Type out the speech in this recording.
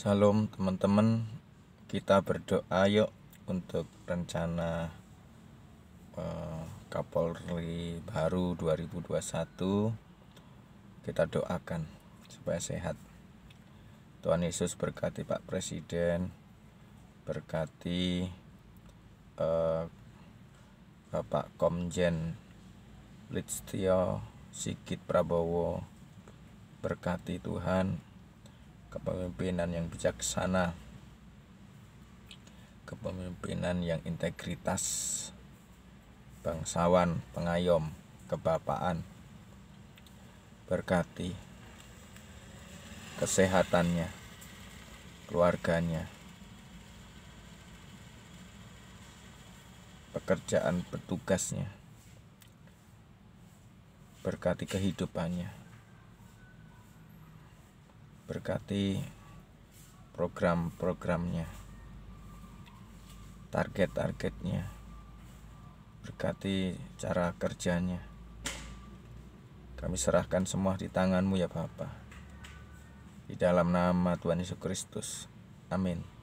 Salam teman-teman, kita berdoa yuk untuk rencana eh, Kapolri baru 2021. Kita doakan supaya sehat. Tuhan Yesus berkati Pak Presiden, berkati eh, Bapak Komjen Listio Sigit Prabowo, berkati Tuhan kepemimpinan yang bijaksana, kepemimpinan yang integritas, bangsawan, pengayom, kebapaan, berkati kesehatannya, keluarganya, pekerjaan petugasnya, berkati kehidupannya berkati program-programnya target-targetnya berkati cara kerjanya kami serahkan semua di tanganmu ya Bapa di dalam nama Tuhan Yesus Kristus amin